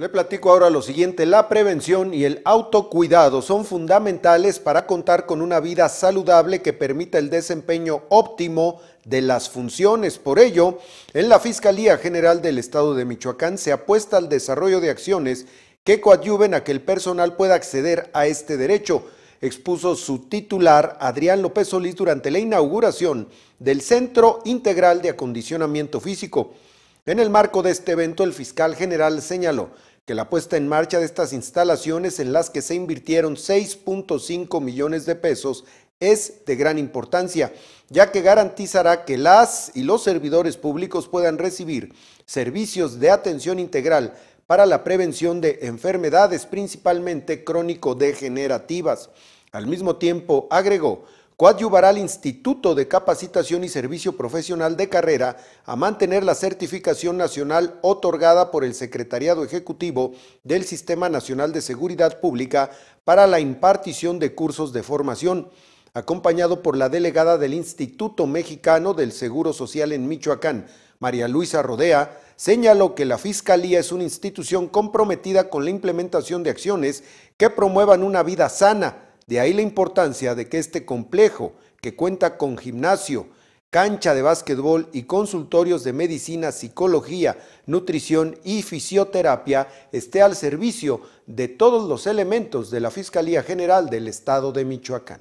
Le platico ahora lo siguiente, la prevención y el autocuidado son fundamentales para contar con una vida saludable que permita el desempeño óptimo de las funciones. Por ello, en la Fiscalía General del Estado de Michoacán se apuesta al desarrollo de acciones que coadyuven a que el personal pueda acceder a este derecho, expuso su titular Adrián López Solís durante la inauguración del Centro Integral de Acondicionamiento Físico. En el marco de este evento, el fiscal general señaló que la puesta en marcha de estas instalaciones en las que se invirtieron 6.5 millones de pesos es de gran importancia, ya que garantizará que las y los servidores públicos puedan recibir servicios de atención integral para la prevención de enfermedades principalmente crónico-degenerativas. Al mismo tiempo, agregó coadyuvará al Instituto de Capacitación y Servicio Profesional de Carrera a mantener la certificación nacional otorgada por el Secretariado Ejecutivo del Sistema Nacional de Seguridad Pública para la impartición de cursos de formación, acompañado por la delegada del Instituto Mexicano del Seguro Social en Michoacán, María Luisa Rodea, señaló que la Fiscalía es una institución comprometida con la implementación de acciones que promuevan una vida sana, de ahí la importancia de que este complejo, que cuenta con gimnasio, cancha de básquetbol y consultorios de medicina, psicología, nutrición y fisioterapia, esté al servicio de todos los elementos de la Fiscalía General del Estado de Michoacán.